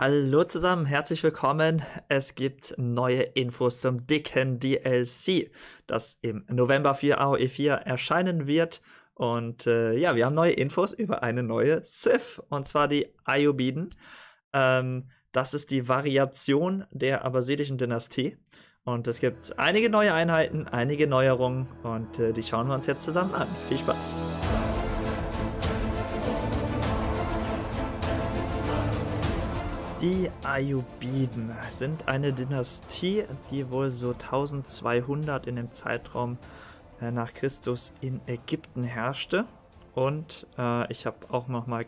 Hallo zusammen, herzlich willkommen. Es gibt neue Infos zum dicken DLC, das im November für AOE 4 erscheinen wird. Und äh, ja, wir haben neue Infos über eine neue Sif, und zwar die Ayubiden. Ähm, das ist die Variation der abbasidischen Dynastie. Und es gibt einige neue Einheiten, einige Neuerungen und äh, die schauen wir uns jetzt zusammen an. Viel Spaß! Die Ayubiden sind eine Dynastie, die wohl so 1200 in dem Zeitraum äh, nach Christus in Ägypten herrschte. Und äh, ich habe auch nochmal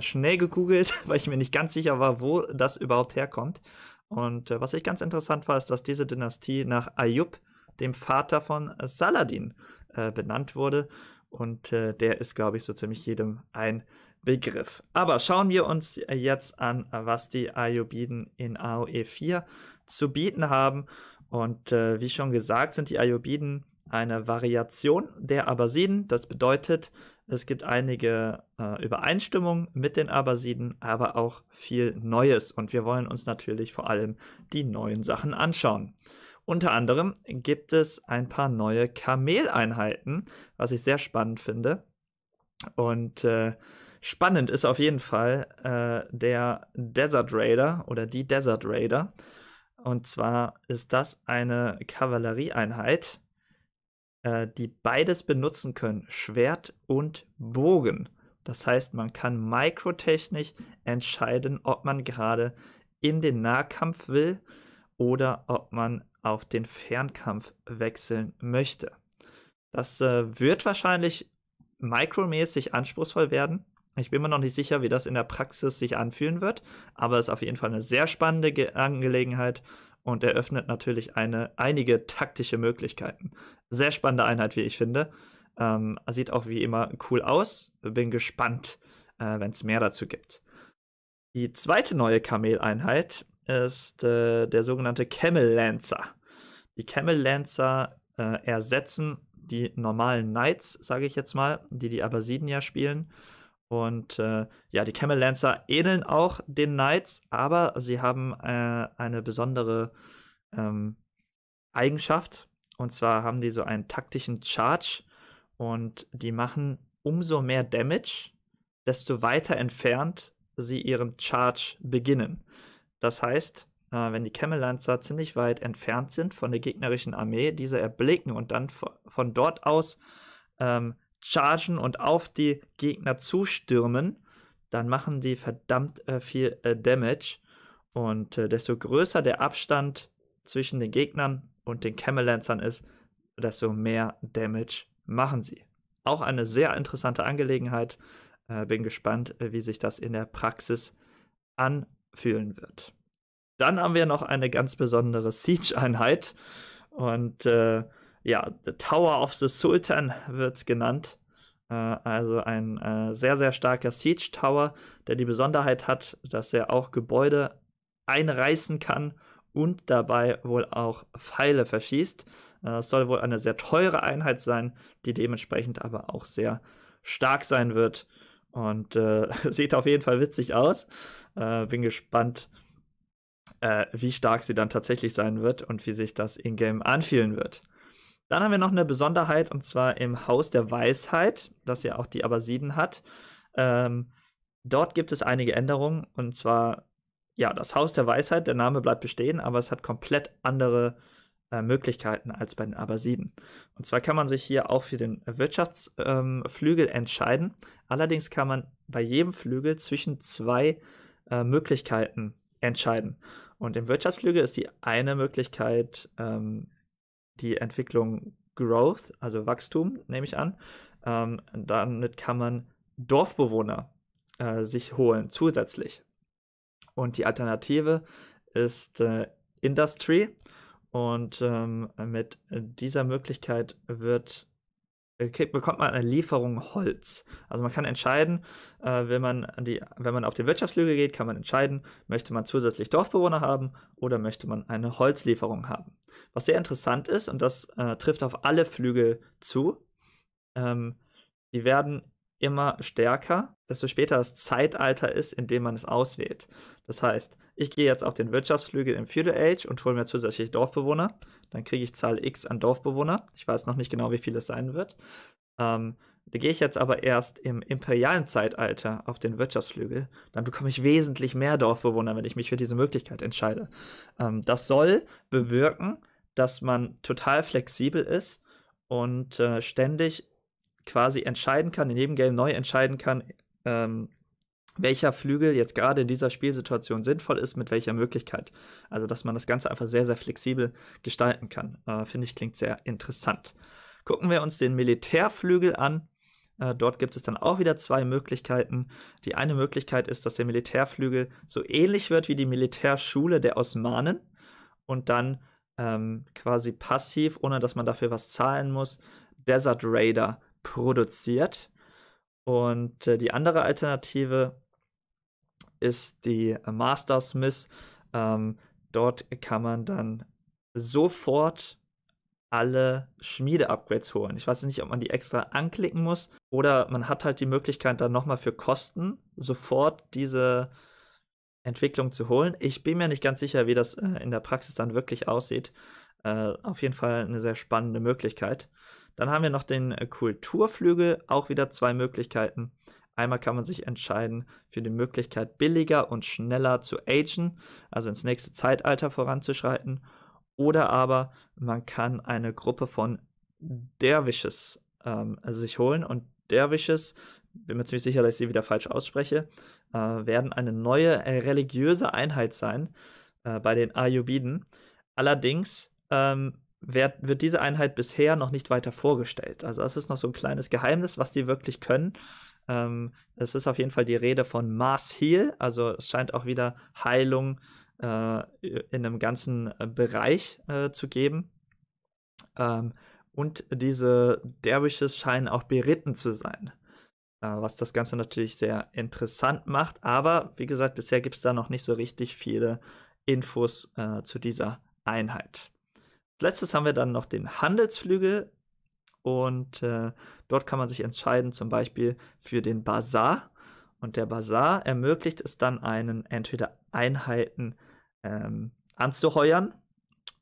schnell gegoogelt, weil ich mir nicht ganz sicher war, wo das überhaupt herkommt. Und äh, was ich ganz interessant war, ist, dass diese Dynastie nach Ayub, dem Vater von Saladin, äh, benannt wurde. Und äh, der ist, glaube ich, so ziemlich jedem ein Begriff. Aber schauen wir uns jetzt an, was die Ayubiden in AOE 4 zu bieten haben. Und äh, wie schon gesagt, sind die Ayubiden eine Variation der Abbasiden. Das bedeutet, es gibt einige äh, Übereinstimmungen mit den Abbasiden, aber auch viel Neues. Und wir wollen uns natürlich vor allem die neuen Sachen anschauen. Unter anderem gibt es ein paar neue Kameleinheiten, was ich sehr spannend finde. Und äh, spannend ist auf jeden Fall äh, der Desert Raider oder die Desert Raider. Und zwar ist das eine Kavallerieeinheit, äh, die beides benutzen können: Schwert und Bogen. Das heißt, man kann mikrotechnisch entscheiden, ob man gerade in den Nahkampf will oder ob man auf den Fernkampf wechseln möchte. Das äh, wird wahrscheinlich micromäßig anspruchsvoll werden. Ich bin mir noch nicht sicher, wie das in der Praxis sich anfühlen wird, aber es ist auf jeden Fall eine sehr spannende Ge Angelegenheit und eröffnet natürlich eine, einige taktische Möglichkeiten. Sehr spannende Einheit, wie ich finde. Ähm, sieht auch wie immer cool aus. Bin gespannt, äh, wenn es mehr dazu gibt. Die zweite neue Kameleinheit ist äh, der sogenannte Camel Lancer. Die Camel Lancer äh, ersetzen die normalen Knights, sage ich jetzt mal, die die Abbasiden ja spielen. Und äh, ja, die Camel Lancer ähneln auch den Knights, aber sie haben äh, eine besondere ähm, Eigenschaft. Und zwar haben die so einen taktischen Charge und die machen umso mehr Damage, desto weiter entfernt sie ihren Charge beginnen. Das heißt, äh, wenn die Camellanzer ziemlich weit entfernt sind von der gegnerischen Armee, diese erblicken und dann von dort aus ähm, chargen und auf die Gegner zustürmen, dann machen die verdammt äh, viel äh, Damage. Und äh, desto größer der Abstand zwischen den Gegnern und den Camelanzern ist, desto mehr Damage machen sie. Auch eine sehr interessante Angelegenheit. Äh, bin gespannt, äh, wie sich das in der Praxis anfühlt fühlen wird. Dann haben wir noch eine ganz besondere Siege-Einheit und äh, ja, The Tower of the Sultan wird genannt. Äh, also ein äh, sehr, sehr starker Siege Tower, der die Besonderheit hat, dass er auch Gebäude einreißen kann und dabei wohl auch Pfeile verschießt. Äh, es soll wohl eine sehr teure Einheit sein, die dementsprechend aber auch sehr stark sein wird. Und äh, sieht auf jeden Fall witzig aus. Äh, bin gespannt, äh, wie stark sie dann tatsächlich sein wird und wie sich das in-game anfühlen wird. Dann haben wir noch eine Besonderheit und zwar im Haus der Weisheit, das ja auch die Abbasiden hat. Ähm, dort gibt es einige Änderungen und zwar, ja, das Haus der Weisheit, der Name bleibt bestehen, aber es hat komplett andere äh, Möglichkeiten als bei den Abbasiden. Und zwar kann man sich hier auch für den Wirtschaftsflügel ähm, entscheiden, Allerdings kann man bei jedem Flügel zwischen zwei äh, Möglichkeiten entscheiden. Und im Wirtschaftsflügel ist die eine Möglichkeit ähm, die Entwicklung Growth, also Wachstum, nehme ich an. Ähm, damit kann man Dorfbewohner äh, sich holen zusätzlich. Und die Alternative ist äh, Industry. Und ähm, mit dieser Möglichkeit wird äh, bekommt man eine Lieferung Holz. Also man kann entscheiden, äh, wenn, man die, wenn man auf die Wirtschaftslüge geht, kann man entscheiden, möchte man zusätzlich Dorfbewohner haben oder möchte man eine Holzlieferung haben. Was sehr interessant ist, und das äh, trifft auf alle Flüge zu, ähm, die werden immer stärker, desto später das Zeitalter ist, in dem man es auswählt. Das heißt, ich gehe jetzt auf den Wirtschaftsflügel im Feudal Age und hole mir zusätzlich Dorfbewohner. Dann kriege ich Zahl X an Dorfbewohner. Ich weiß noch nicht genau, wie viel es sein wird. Ähm, da gehe ich jetzt aber erst im imperialen Zeitalter auf den Wirtschaftsflügel. Dann bekomme ich wesentlich mehr Dorfbewohner, wenn ich mich für diese Möglichkeit entscheide. Ähm, das soll bewirken, dass man total flexibel ist und äh, ständig quasi entscheiden kann, in jedem Game neu entscheiden kann, ähm, welcher Flügel jetzt gerade in dieser Spielsituation sinnvoll ist, mit welcher Möglichkeit. Also, dass man das Ganze einfach sehr, sehr flexibel gestalten kann. Äh, Finde ich, klingt sehr interessant. Gucken wir uns den Militärflügel an. Äh, dort gibt es dann auch wieder zwei Möglichkeiten. Die eine Möglichkeit ist, dass der Militärflügel so ähnlich wird wie die Militärschule der Osmanen und dann ähm, quasi passiv, ohne dass man dafür was zahlen muss, Desert Raider produziert. Und äh, die andere Alternative ist die Master Smith. Ähm, dort kann man dann sofort alle Schmiede-Upgrades holen. Ich weiß nicht, ob man die extra anklicken muss oder man hat halt die Möglichkeit, dann nochmal für Kosten sofort diese Entwicklung zu holen. Ich bin mir nicht ganz sicher, wie das äh, in der Praxis dann wirklich aussieht. Äh, auf jeden Fall eine sehr spannende Möglichkeit. Dann haben wir noch den äh, Kulturflügel, auch wieder zwei Möglichkeiten. Einmal kann man sich entscheiden für die Möglichkeit, billiger und schneller zu agen, also ins nächste Zeitalter voranzuschreiten. Oder aber man kann eine Gruppe von Derwisches ähm, sich holen. Und Derwisches, bin mir ziemlich sicher, dass ich sie wieder falsch ausspreche, äh, werden eine neue äh, religiöse Einheit sein äh, bei den Ayubiden. Allerdings ähm, wird, wird diese Einheit bisher noch nicht weiter vorgestellt. Also das ist noch so ein kleines Geheimnis, was die wirklich können. Ähm, es ist auf jeden Fall die Rede von Mars Heal, also es scheint auch wieder Heilung äh, in einem ganzen äh, Bereich äh, zu geben. Ähm, und diese Derwishes scheinen auch beritten zu sein, äh, was das Ganze natürlich sehr interessant macht. Aber wie gesagt, bisher gibt es da noch nicht so richtig viele Infos äh, zu dieser Einheit letztes haben wir dann noch den Handelsflügel und äh, dort kann man sich entscheiden, zum Beispiel für den Bazar. Und der Bazar ermöglicht es dann einen entweder Einheiten ähm, anzuheuern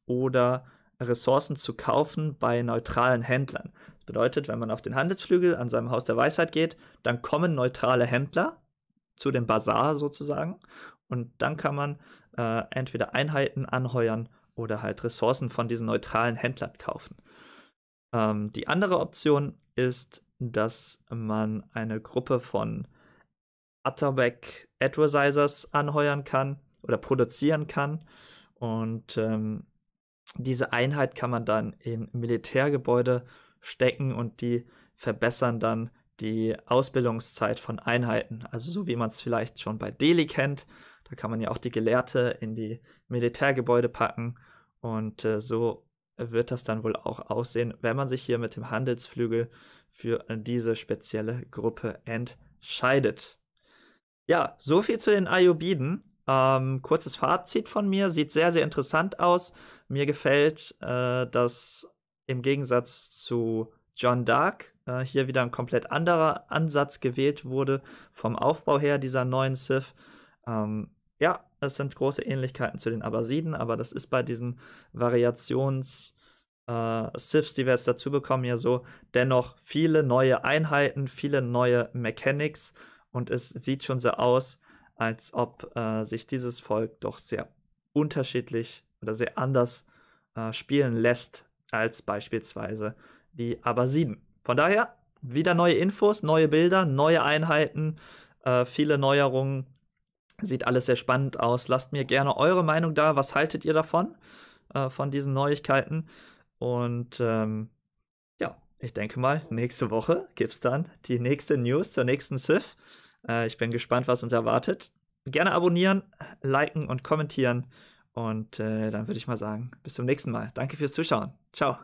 oder Ressourcen zu kaufen bei neutralen Händlern. Das bedeutet, wenn man auf den Handelsflügel an seinem Haus der Weisheit geht, dann kommen neutrale Händler zu dem Bazar sozusagen und dann kann man äh, entweder Einheiten anheuern oder halt Ressourcen von diesen neutralen Händlern kaufen. Ähm, die andere Option ist, dass man eine Gruppe von Atterback Advertisers anheuern kann oder produzieren kann. Und ähm, diese Einheit kann man dann in Militärgebäude stecken und die verbessern dann die Ausbildungszeit von Einheiten. Also so wie man es vielleicht schon bei Delhi kennt, da kann man ja auch die Gelehrte in die Militärgebäude packen und äh, so wird das dann wohl auch aussehen, wenn man sich hier mit dem Handelsflügel für diese spezielle Gruppe entscheidet. Ja, so viel zu den Ayubiden. Ähm, kurzes Fazit von mir, sieht sehr, sehr interessant aus. Mir gefällt, äh, dass im Gegensatz zu John Dark äh, hier wieder ein komplett anderer Ansatz gewählt wurde vom Aufbau her dieser neuen Sith. Ähm, ja, es sind große Ähnlichkeiten zu den Abbasiden, aber das ist bei diesen Variations- äh, Sifs, die wir jetzt dazu bekommen, ja so, dennoch viele neue Einheiten, viele neue Mechanics und es sieht schon so aus, als ob äh, sich dieses Volk doch sehr unterschiedlich oder sehr anders äh, spielen lässt als beispielsweise die Abbasiden. Von daher wieder neue Infos, neue Bilder, neue Einheiten, äh, viele Neuerungen Sieht alles sehr spannend aus. Lasst mir gerne eure Meinung da. Was haltet ihr davon? Äh, von diesen Neuigkeiten. Und ähm, ja, ich denke mal, nächste Woche gibt es dann die nächste News zur nächsten SIF. Äh, ich bin gespannt, was uns erwartet. Gerne abonnieren, liken und kommentieren. Und äh, dann würde ich mal sagen, bis zum nächsten Mal. Danke fürs Zuschauen. Ciao.